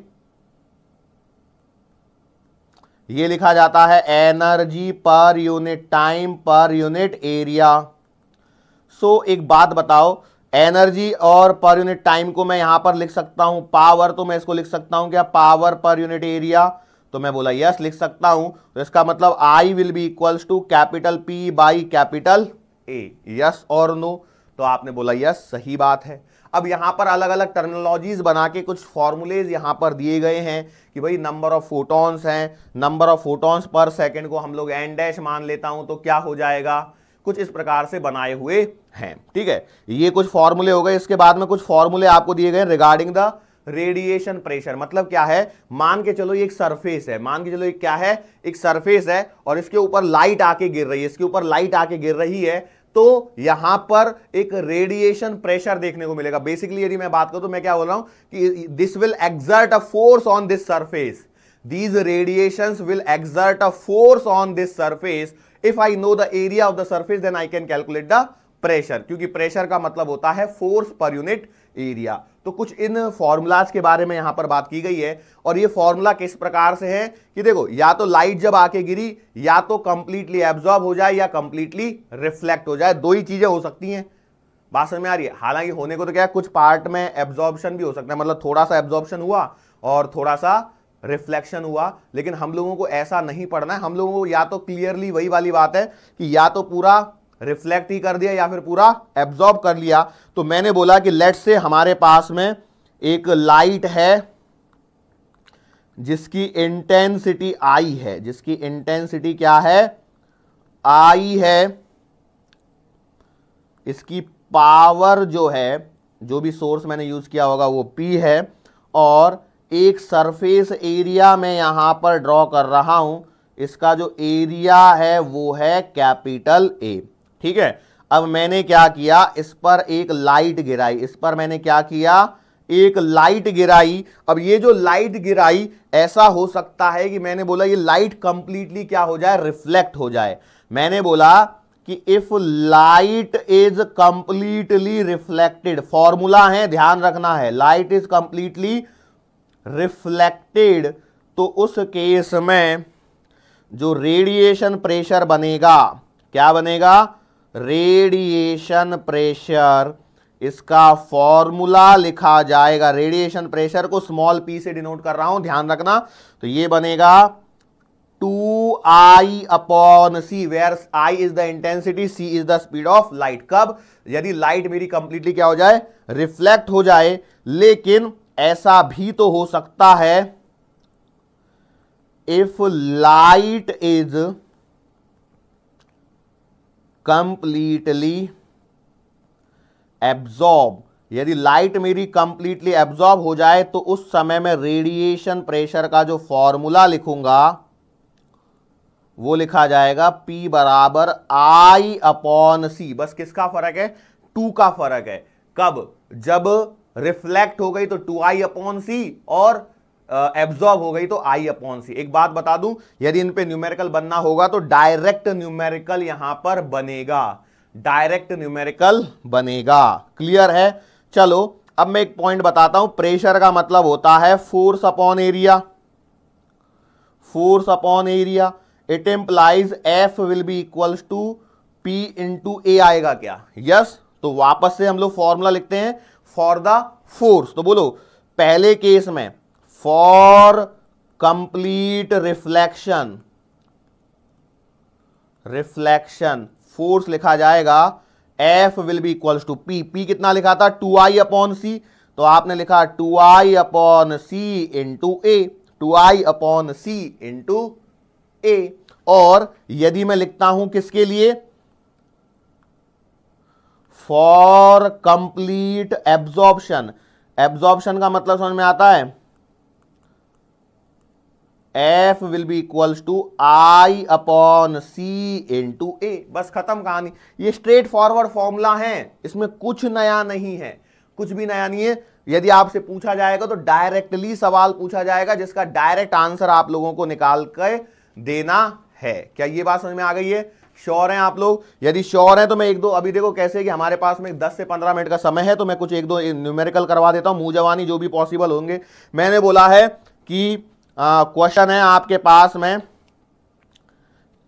ये लिखा जाता है energy per unit time per unit area so एक बात बताओ एनर्जी और पर यूनिट टाइम को मैं यहां पर लिख सकता हूं पावर तो मैं इसको लिख सकता हूं क्या पावर पर यूनिट एरिया तो मैं बोला यस लिख सकता हूं तो इसका मतलब I will be equals to capital p by capital a yes और नो तो आपने बोला यस सही बात है अब यहां पर अलग अलग टर्मिनोलॉजीज बना के कुछ फॉर्मुलेज यहां पर दिए गए हैं कि भाई नंबर ऑफ फोटॉन्स हैं number of photons per second को हम लोग एन डैश मान लेता हूं तो क्या हो जाएगा कुछ इस प्रकार से बनाए हुए हैं ठीक है ये कुछ फॉर्मूले हो गए इसके बाद में कुछ फॉर्मूले आपको दिए गए रिगार्डिंग द रेडिएशन प्रेशर मतलब क्या है मान के चलो ये एक सरफेस है मान के चलो ये क्या है एक सरफेस है और इसके ऊपर लाइट आके गिर रही है इसके ऊपर लाइट आके गिर रही है तो यहां पर एक रेडिएशन प्रेशर देखने को मिलेगा बेसिकली यदि मैं बात करूं तो मैं क्या बोल रहा हूं कि this will exert a force on this surface these radiation will exert a force on this surface if I know the area of the surface then I can calculate the pressure क्योंकि pressure का मतलब होता है force पर unit area तो कुछ इन formulas के बारे में यहां पर बात की गई है और ये फॉर्मूला किस प्रकार से है कि देखो या तो लाइट जब आके गिरी या तो कंप्लीटली एब्जॉर्ब हो जाए या कंप्लीटली रिफ्लेक्ट हो जाए दो ही चीजें हो सकती हैं बात समझ में आ रही है हालांकि होने को तो क्या कुछ पार्ट में एब्जॉर्बशन भी हो सकता है मतलब थोड़ा सा एब्जॉर्बशन हुआ और थोड़ा सा रिफ्लेक्शन हुआ लेकिन हम लोगों को ऐसा नहीं पढ़ना है हम लोगों को या तो क्लियरली वही वाली बात है कि या तो पूरा रिफ्लेक्ट ही कर दिया या फिर पूरा एब्जॉर्ब कर लिया तो मैंने बोला कि लेट से हमारे पास में एक लाइट है जिसकी इंटेंसिटी आई है जिसकी इंटेंसिटी क्या है आई है इसकी पावर जो है जो भी सोर्स मैंने यूज किया होगा वो पी है और एक सरफेस एरिया में यहां पर ड्रॉ कर रहा हूं इसका जो एरिया है वो है कैपिटल ए ठीक है अब मैंने क्या किया इस पर एक लाइट गिराई इस पर मैंने क्या किया एक लाइट गिराई अब ये जो लाइट गिराई ऐसा हो सकता है कि मैंने बोला ये लाइट कंप्लीटली क्या हो जाए रिफ्लेक्ट हो जाए मैंने बोला कि if light is completely reflected formula है ध्यान रखना है लाइट इज कंप्लीटली रिफ्लेक्टेड तो उस केस में जो रेडिएशन प्रेशर बनेगा क्या बनेगा रेडिएशन प्रेशर इसका फॉर्मूला लिखा जाएगा रेडिएशन प्रेशर को स्मॉल पी से डिनोट कर रहा हूं ध्यान रखना तो ये बनेगा two I upon c where I is the intensity c is the speed of light कब यदि लाइट मेरी कंप्लीटली क्या हो जाए रिफ्लेक्ट हो जाए लेकिन ऐसा भी तो हो सकता है if light is completely absorb यदि लाइट मेरी कंप्लीटली एब्जॉर्ब हो जाए तो उस समय में रेडिएशन प्रेशर का जो फॉर्मूला लिखूंगा वो लिखा जाएगा P बराबर I अपॉन सी बस किसका फर्क है टू का फर्क है कब जब रिफ्लेक्ट हो गई तो टू आई अपॉन सी और एब्जॉर्ब हो गई तो आई अपॉन सी एक बात बता दूं यदि इन पे न्यूमेरिकल बनना होगा तो डायरेक्ट न्यूमेरिकल यहां पर बनेगा डायरेक्ट न्यूमेरिकल बनेगा क्लियर है चलो अब मैं एक पॉइंट बताता हूं प्रेशर का मतलब होता है force upon area force upon area it implies f will be equals to p into a आएगा क्या यस yes? तो वापस से हम लोग फॉर्मूला लिखते हैं फॉर द फोर्स तो बोलो पहले केस में for complete reflection reflection force लिखा जाएगा f will be equals to p p कितना लिखा था टू आई अपॉन सी तो आपने लिखा two I upon c into a two I upon c into a और यदि मैं लिखता हूं किसके लिए फॉर कंप्लीट एब्जॉर्प्शन एब्जॉर्प्शन का मतलब समझ में आता है f will be equals to I upon c into a बस खत्म कहानी ये स्ट्रेट फॉरवर्ड फॉर्मूला है इसमें कुछ नया नहीं है कुछ भी नया नहीं है यदि आपसे पूछा जाएगा तो डायरेक्टली सवाल पूछा जाएगा जिसका डायरेक्ट आंसर आप लोगों को निकाल कर देना है क्या ये बात समझ में आ गई है श्योर हैं आप लोग यदि श्योर हैं तो मैं एक दो अभी देखो कैसे कि हमारे पास में 10 से 15 मिनट का समय है तो मैं कुछ एक दो न्यूमेरिकल करवा देता हूं मुंह जवानी जो भी पॉसिबल होंगे मैंने बोला है कि क्वेश्चन है आपके पास में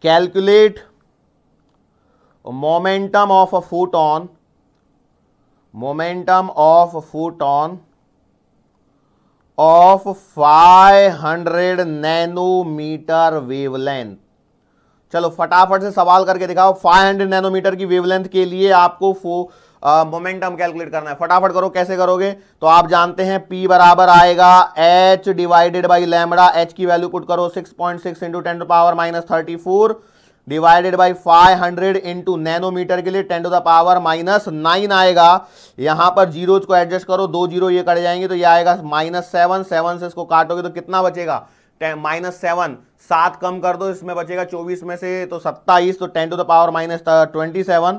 calculate momentum of a on momentum of on of 500 nanometre wavelength चलो फटाफट से सवाल करके दिखाओ 500 नैनोमीटर की वेवलेंथ के लिए आपको मोमेंटम कैलकुलेट करना है फटाफट करो कैसे करोगे तो आप जानते हैं P बराबर आएगा h divided by lambda h की वैल्यू कुट करो 6.6 point six into ten power minus thirty four divided by 500 hundred into nanometre के लिए ten to the power minus nine आएगा यहां पर जीरोज को एडजस्ट करो दो जीरो ये कट जाएंगे तो ये आएगा माइनस सेवन सेवन से इसको काटोगे तो कितना बचेगा माइनस सेवन सात कम कर दो इसमें बचेगा चौबीस में से तो सत्ताईस तो ten to the power minus twenty seven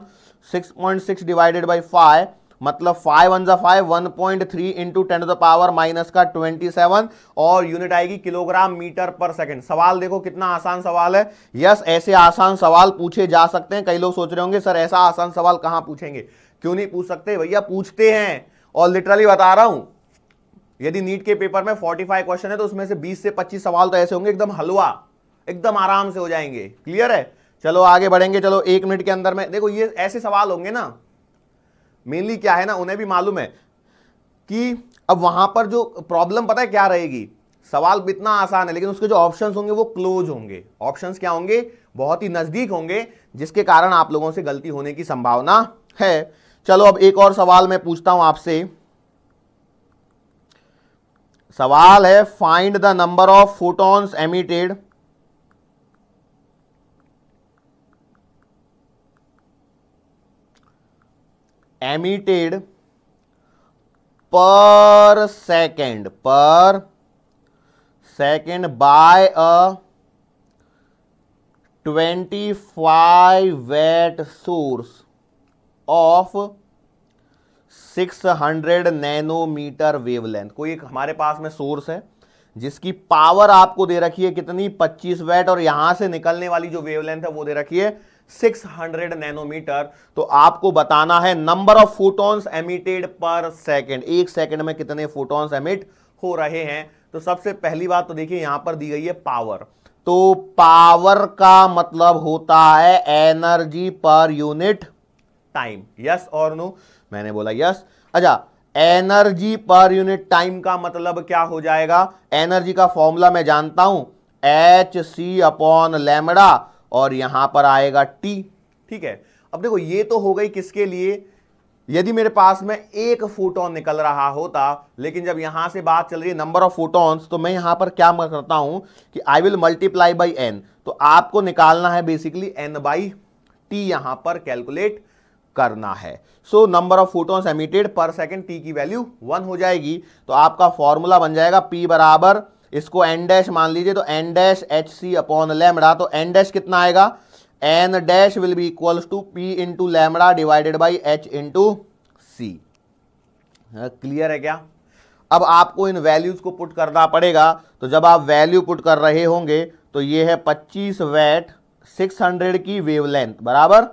six point six divided by five मतलब फाइव वन जा five one point three into ten to the power minus का ट्वेंटी सेवन और यूनिट आएगी किलोग्राम मीटर पर सेकंड सवाल देखो कितना आसान सवाल है यस ऐसे आसान सवाल पूछे जा सकते हैं कई लोग सोच रहे होंगे सर ऐसा आसान सवाल कहाँ पूछेंगे क्यों नहीं पूछ सकते भैया पूछते हैं और लिटरली बता रहा हूं यदि नीट के पेपर में 45 क्वेश्चन है तो उसमें से 20 से 25 सवाल तो ऐसे होंगे एकदम हलवा एकदम आराम से हो जाएंगे क्लियर है चलो आगे बढ़ेंगे चलो एक मिनट के अंदर में देखो ये ऐसे सवाल होंगे ना मेनली क्या है ना उन्हें भी मालूम है कि अब वहां पर जो प्रॉब्लम पता है क्या रहेगी सवाल इतना आसान है लेकिन उसके जो ऑप्शंस होंगे वो क्लोज होंगे ऑप्शंस क्या होंगे बहुत ही नज़दीक होंगे जिसके कारण आप लोगों से गलती होने की संभावना है चलो अब एक और सवाल मैं पूछता हूं आपसे सवाल है find the number of photons emitted emitted per second per second by a twenty five watt source of 600 nanometre wavelength कोई एक हमारे पास में सोर्स है जिसकी पावर आपको दे रखी है कितनी 25 वैट और यहां से निकलने वाली जो वेवलेंथ है वो दे रखी है 600 नैनोमीटर तो आपको बताना है number of photons emitted per second एक सेकंड में कितने फोटॉन्स एमिट हो रहे हैं तो सबसे पहली बात तो देखिए यहां पर दी गई है पावर तो पावर का मतलब होता है energy per unit time yes और नो no? मैंने बोला यस अच्छा एनर्जी पर यूनिट टाइम का मतलब क्या हो जाएगा एनर्जी का फॉर्मूला मैं जानता हूं एच सी अपॉन लेमड़ा और यहां पर आएगा टी ठीक है अब देखो ये तो हो गई किसके लिए यदि मेरे पास में एक फोटोन निकल रहा होता लेकिन जब यहां से बात चल रही है नंबर ऑफ फोटॉन्स तो मैं यहां पर क्या करता हूं कि I will multiply by n तो आपको निकालना है बेसिकली एन बाई टी यहां पर कैलकुलेट करना है so number of photon emitted per second t की वैल्यू वन हो जाएगी तो आपका फॉर्मूला बन जाएगा पी बराबर इसको एन डैश मान लीजिए तो एन डैश एच सी अपॉन लेमड़ा तो एन डैश कितना आएगा n dash will be equals to p into lambda divided by h into c clear है क्या अब आपको इन वैल्यूज़ को पुट करना पड़ेगा तो जब आप वैल्यू पुट कर रहे होंगे तो ये है 25 वैट 600 की वेवलेंथ बराबर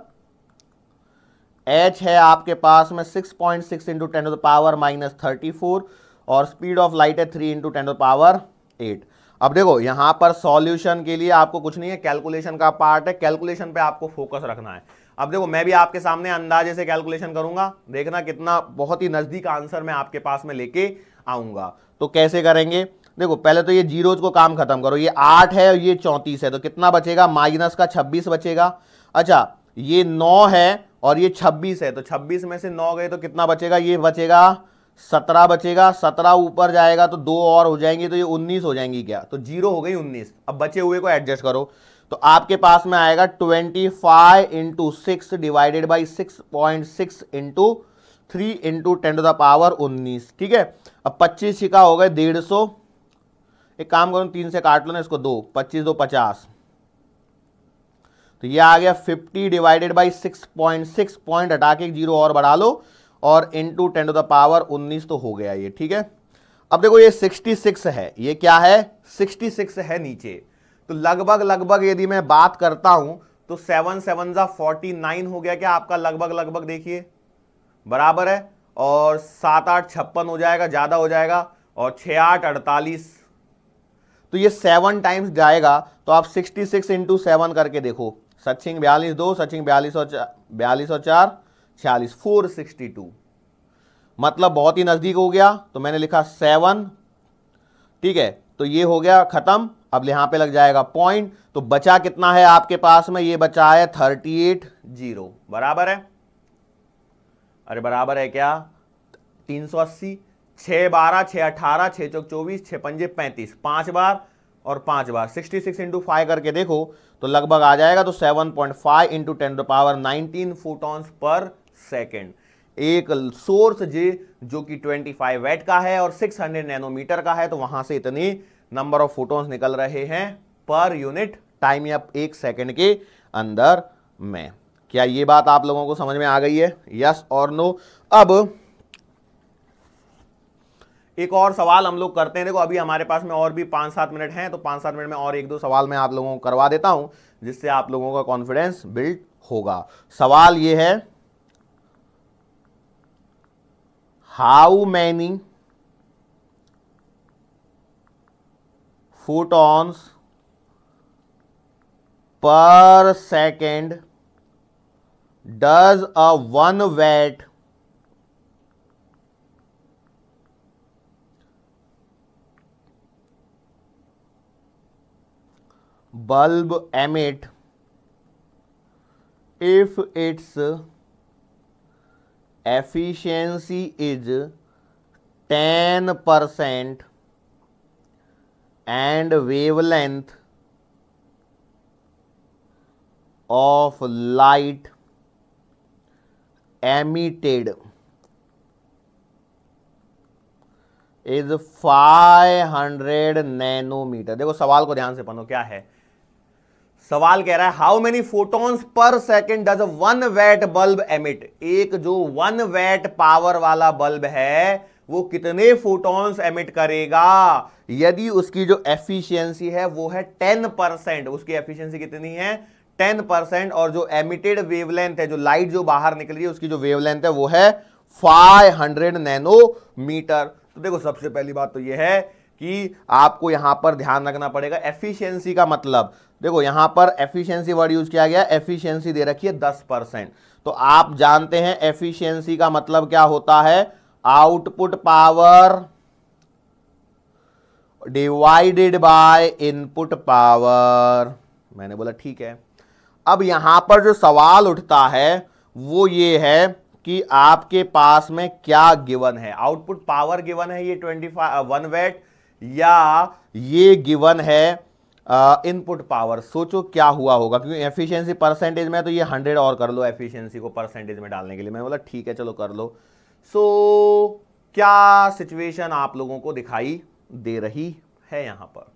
एच है आपके पास में 6.6 point six into ten to power minus thirty four और स्पीड ऑफ लाइट है three into ten to power eight अब देखो यहां पर सॉल्यूशन के लिए आपको कुछ नहीं है कैलकुलेशन का पार्ट है कैलकुलेशन पे आपको फोकस रखना है अब देखो मैं भी आपके सामने अंदाजे से कैलकुलेशन करूंगा देखना कितना बहुत ही नज़दीक आंसर मैं आपके पास में लेके आऊंगा तो कैसे करेंगे देखो पहले तो ये जीरोज को काम खत्म करो ये आठ है और ये चौंतीस है तो कितना बचेगा माइनस का छब्बीस बचेगा अच्छा ये नौ है और ये 26 है तो 26 में से 9 गए तो कितना बचेगा ये बचेगा 17 बचेगा 17 ऊपर जाएगा तो दो और हो जाएंगे तो ये 19 हो जाएंगी क्या तो जीरो हो गई 19 अब बचे हुए को एडजस्ट करो तो आपके पास में आएगा 25 five into six divided by six point six into three into ten to the power उन्नीस ठीक है अब पच्चीस छिका हो गए डेढ़ सौ एक काम करो तीन से काट लो ना इसको दो पच्चीस दो पचास तो ये आ गया 50 डिवाइडेड बाई 6.6 पॉइंट हटा के जीरो और बढ़ा लो और to ten to the power 19 तो हो गया ये ठीक है अब देखो ये 66 है ये क्या है 66 है नीचे तो लगभग लगभग यदि मैं बात करता हूं तो सेवन सेवन जा फोर्टी हो गया क्या आपका लगभग लगभग देखिए बराबर है और सात आठ छप्पन हो जाएगा ज़्यादा हो जाएगा और छ आठ अड़तालीस तो ये सेवन टाइम्स जाएगा तो आप सिक्सटी सिक्स इंटू सेवन करके देखो सचिंग बयालीस दो सचिंग बयालीस और बयालीस और चार छियालीस फोर सिक्सटी टू मतलब बहुत ही नज़दीक हो गया तो मैंने लिखा सेवन ठीक है तो ये हो गया ख़त्म अब यहां पे लग जाएगा पॉइंट तो बचा कितना है आपके पास में ये बचा है थर्टी एट जीरो बराबर है अरे बराबर है क्या तीन सौ अस्सी छह बारह छह अठारह छह चौक चौबीस छह पंजे पैंतीस पांच बार और पांच बार सिक्सटी सिक्स इंटू फाइव करके देखो तो लगभग आ जाएगा तो 7.5 point five into ten power nineteen photons per second एक सोर्स जे जो कि 25 वेट का है और 600 नैनोमीटर का है तो वहां से इतने नंबर ऑफ फोटॉन्स निकल रहे हैं पर यूनिट टाइम या एक सेकेंड के अंदर में क्या ये बात आप लोगों को समझ में आ गई है यस और नो अब एक और सवाल हम लोग करते हैं देखो अभी हमारे पास में और भी पाँच सात मिनट हैं तो पाँच सात मिनट में और एक दो सवाल मैं आप लोगों को करवा देता हूँ जिससे आप लोगों का कॉन्फिडेंस बिल्ड होगा सवाल ये है how many photons per second does a one watt bulb emit if its efficiency is 10 percent and wavelength of light emitted is 500 nanometre देखो सवाल को ध्यान से पढ़ो क्या है सवाल कह रहा है how many photons per second does one watt bulb emit एक जो वन वैट पावर वाला बल्ब है वो कितने फोटोन्स एमिट करेगा यदि उसकी जो एफिशिएंसी है वो है टेन परसेंट उसकी एफिशिएंसी कितनी है टेन परसेंट और जो एमिटेड वेवलेंथ है जो लाइट जो बाहर निकल रही है उसकी जो वेवलेंथ है वो है फाइव हंड्रेड नैनोमीटर तो देखो सबसे पहली बात तो ये है कि आपको यहां पर ध्यान रखना पड़ेगा एफिशिएंसी का मतलब देखो यहां पर एफिशिएंसी वर्ड यूज किया गया एफिशिएंसी दे रखी है दस परसेंट तो आप जानते हैं एफिशिएंसी का मतलब क्या होता है output power divided by input power मैंने बोला ठीक है अब यहां पर जो सवाल उठता है वो ये है कि आपके पास में क्या गिवन है आउटपुट पावर गिवन है ये ट्वेंटी फाइव वन वेट या ये गिवन है इनपुट पावर सोचो क्या हुआ होगा क्योंकि एफिशिएंसी परसेंटेज में तो ये हंड्रेड और कर लो एफिशिएंसी को परसेंटेज में डालने के लिए मैं बोला ठीक है चलो कर लो सो so, क्या सिचुएशन आप लोगों को दिखाई दे रही है यहां पर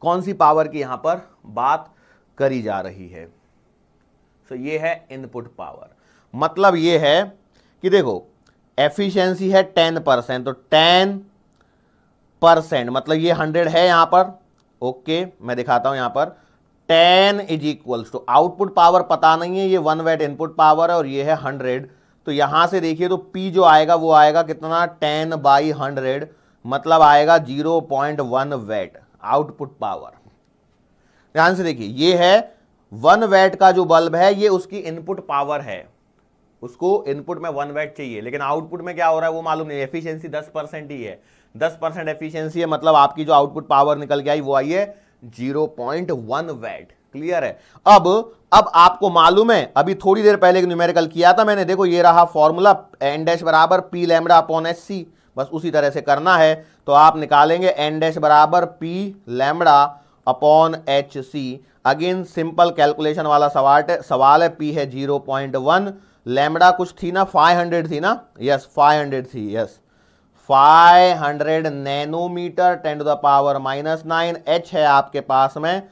कौन सी पावर की यहां पर बात करी जा रही है सो so, ये है इनपुट पावर मतलब ये है कि देखो एफिशिएंसी है टेन परसेंट तो टेन परसेंट मतलब ये हंड्रेड है यहां पर ओके मैं दिखाता हूं यहां पर ten is equals to output power पता नहीं है ये वन वेट इनपुट पावर है और ये है हंड्रेड तो यहां से देखिए तो पी जो आएगा वो आएगा कितना टेन बाई हंड्रेड मतलब आएगा zero point one watt output power ध्यान से देखिए ये है वन वेट का जो बल्ब है ये उसकी इनपुट पावर है उसको इनपुट में वन वेट चाहिए लेकिन आउटपुट में क्या हो रहा है वो मालूम नहीं एफिशियंसी दस परसेंट ही है दस परसेंट एफिशियंसी है मतलब आपकी जो आउटपुट पावर निकल के आई वो आई है zero point one watt clear है अब अब आपको मालूम है अभी थोड़ी देर पहले न्यूमेरिकल किया था मैंने देखो ये रहा फॉर्मूला एन डैश बराबर P lambda upon S C बस उसी तरह से करना है तो आप निकालेंगे एन डैश बराबर P lambda upon H C again simple calculation वाला सवाल है सवाल है पी है जीरो पॉइंट वन लैमडा कुछ थी ना फाइव हंड्रेड थी ना यस फाइव हंड्रेड थी yes 500 nanometre 10 to the power minus nine H है आपके पास में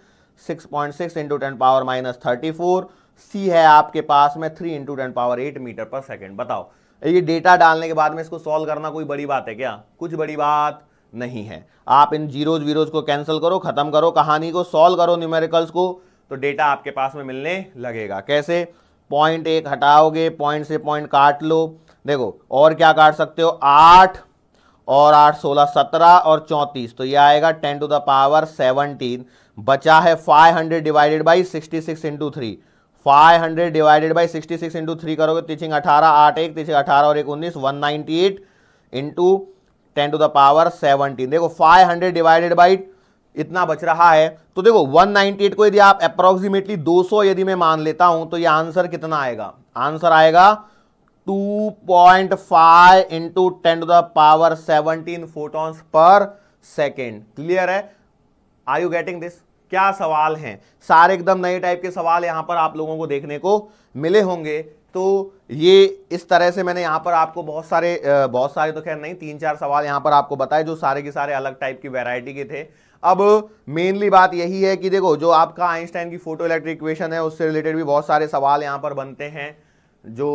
6.6 point six into ten power minus thirty four C है आपके पास में 3 into ten power eight metre per second बताओ ये डेटा डालने के बाद में इसको सॉल्व करना कोई बड़ी बात है क्या कुछ बड़ी बात नहीं है आप इन जीरोज वीरोज को कैंसिल करो खत्म करो कहानी को सॉल्व करो न्यूमेरिकल्स को तो डेटा आपके पास में मिलने लगेगा कैसे पॉइंट एक हटाओगे पॉइंट से पॉइंट काट लो देखो और क्या काट सकते हो आठ और आठ सोलह सत्रह और चौंतीस तो ये आएगा ten to the power seventeen बचा है five hundred divided by sixty six into three five hundred divided by sixty six into three करोगे तीचिंग अठारह आठ एक तीचिंग अठारह और एक उन्नीस one ninety eight into ten to the power seventeen देखो फाइव हंड्रेड डिवाइडेड बाई इतना बच रहा है तो देखो वन नाइनटी एट को यदि आप अप्रोक्सीमेटली दो सौ यदि मैं मान लेता हूं तो ये आंसर कितना आएगा आंसर आएगा 2.5 into ten to the power 17 photons per second clear है आर यू गेटिंग दिस क्या सवाल हैं सारे एकदम नए टाइप के सवाल यहाँ पर आप लोगों को देखने को मिले होंगे तो ये इस तरह से मैंने यहां पर आपको बहुत सारे बहुत सारे तो खैर नहीं तीन चार सवाल यहाँ पर आपको बताए जो सारे के सारे अलग टाइप की वैरायटी के थे अब मेनली बात यही है कि देखो जो आपका आइंस्टाइन की फोटो इलेक्ट्रिक इक्वेशन है उससे रिलेटेड भी बहुत सारे सवाल यहाँ पर बनते हैं जो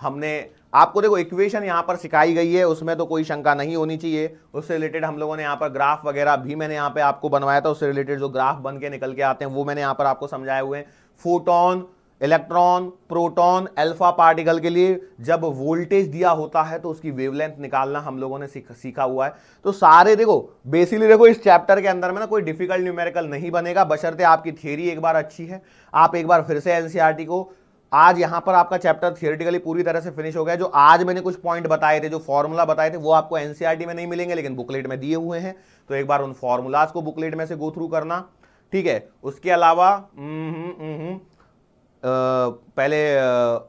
हमने आपको देखो इक्वेशन यहाँ पर सिखाई गई है उसमें तो कोई शंका नहीं होनी चाहिए उससे रिलेटेड हम लोगों ने यहाँ पर ग्राफ वगैरह भी मैंने यहाँ पे आपको बनवाया था उससे रिलेटेड जो ग्राफ बन के निकल के आते हैं वो मैंने यहाँ पर आपको समझाए हुए हैं photon electron proton alpha particle के लिए जब वोल्टेज दिया होता है तो उसकी वेवलेंथ निकालना हम लोगों ने सीख, सीखा हुआ है तो सारे देखो बेसिकली देखो इस चैप्टर के अंदर में ना कोई डिफिकल्ट न्यूमेरिकल नहीं बनेगा बशर्ते आपकी थियरी एक बार अच्छी है आप एक बार फिर से एनसीईआरटी e को आज यहां पर आपका चैप्टर थियोरिटिकली पूरी तरह से फिनिश हो गया जो आज मैंने कुछ पॉइंट बताए थे जो फॉर्मूला बताए थे वो आपको एनसीईआरटी e में नहीं मिलेंगे लेकिन बुकलेट में दिए हुए हैं तो एक बार उन फॉर्मूलाज को बुकलेट में से गो थ्रू करना ठीक है उसके अलावा नहीं, नहीं, आ, पहले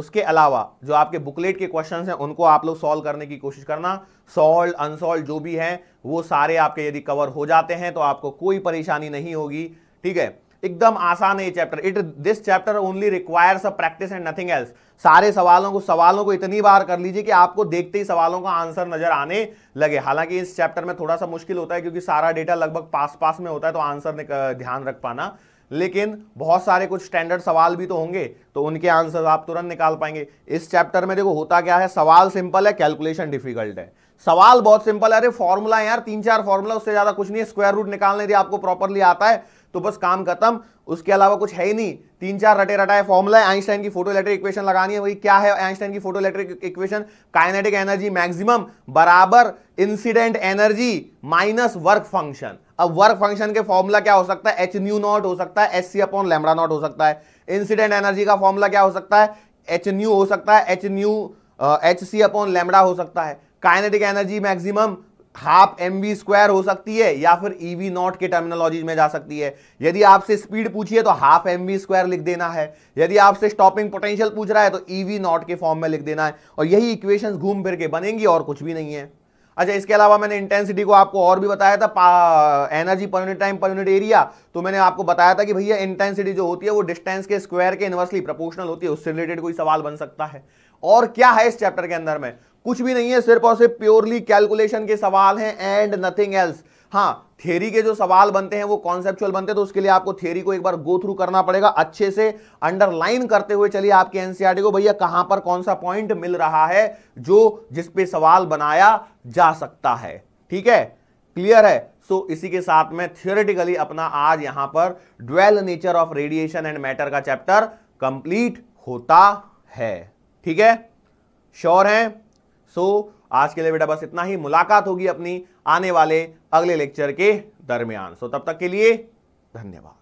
उसके अलावा जो आपके बुकलेट के क्वेश्चन हैं उनको आप लोग सॉल्व करने की कोशिश करना सॉल्व अनसॉल्व जो भी है वो सारे आपके यदि कवर हो जाते हैं तो आपको कोई परेशानी नहीं होगी ठीक है एकदम आसान है ये chapter it this chapter only requires a practice and nothing else सारे सवालों को सवालों को इतनी बार कर लीजिए कि आपको देखते ही सवालों का आंसर नजर आने लगे हालांकि इस चैप्टर में थोड़ा सा मुश्किल होता है क्योंकि सारा डेटा लगभग पास पास में होता है तो आंसर ध्यान रख पाना लेकिन बहुत सारे कुछ स्टैंडर्ड सवाल भी तो होंगे तो उनके आंसर आप तुरंत निकाल पाएंगे इस चैप्टर में देखो होता क्या है सवाल सिंपल है कैलकुलेशन डिफिकल्ट है सवाल बहुत सिंपल है अरे फॉर्मूला यार तीन चार फॉर्मूला उससे ज्यादा कुछ नहीं है स्क्वायर रूट निकालने दिया आपको प्रॉपरली आता है तो बस काम खत्म उसके अलावा कुछ है ही नहीं तीन चार रटे रटाए फॉर्मुला है आइंस्टाइन की फोटो इलेक्ट्रिक इक्वेशन लगानी है वही क्या है आइंस्टाइन की photoelectric equation kinetic energy maximum बराबर incident energy minus work function अब वर्क फंक्शन के फॉर्मुला क्या हो सकता है एच न्यू नॉट हो सकता है H C upon lambda not हो सकता है इंसिडेंट एनर्जी का फॉर्मुला क्या हो सकता है एच न्यू हो सकता है एच न्यू एच सी अपॉन लेमड़ा हो सकता है kinetic energy maximum half M V square हो सकती है या फिर ई वी नॉट के टर्मिनोलॉजी में जा सकती है यदि आपसे स्पीड पूछिए तो हाफ एम वी स्क्वायर लिख देना है यदि आपसे स्टॉपिंग पोटेंशियल पूछ रहा है तो ई वी नॉट के फॉर्म में लिख देना है और यही इक्वेशंस घूम फिर के बनेंगी और कुछ भी नहीं है अच्छा इसके अलावा मैंने इंटेंसिटी को आपको और भी बताया था energy per unit time per unit area तो मैंने आपको बताया था कि भैया इंटेंसिटी जो होती है वो डिस्टेंस के स्क्वायर के इनवर्सली प्रोपोर्शनल होती है उससे रिलेटेड कोई सवाल बन सकता है और क्या है इस चैप्टर के अंदर में कुछ भी नहीं है सिर्फ और सिर्फ प्योरली कैलकुलेशन के सवाल हैं एंड नथिंग एल्स हाँ थेरी के जो सवाल बनते हैं वो कॉन्सेप्चुअल बनते हैं तो उसके लिए आपको थेरी को एक बार गो थ्रू करना पड़ेगा अच्छे से अंडरलाइन करते हुए चलिए आपके एनसीआरटी e को भैया कहां पर कौन सा पॉइंट मिल रहा है जो जिस पे सवाल बनाया जा सकता है ठीक है क्लियर है सो so, इसी के साथ में थियोरेटिकली अपना आज यहां पर dual nature of radiation and matter का चैप्टर कंप्लीट होता है ठीक है श्योर है सो so, आज के लिए बेटा बस इतना ही मुलाकात होगी अपनी आने वाले अगले लेक्चर के दरमियान सो so, तब तक के लिए धन्यवाद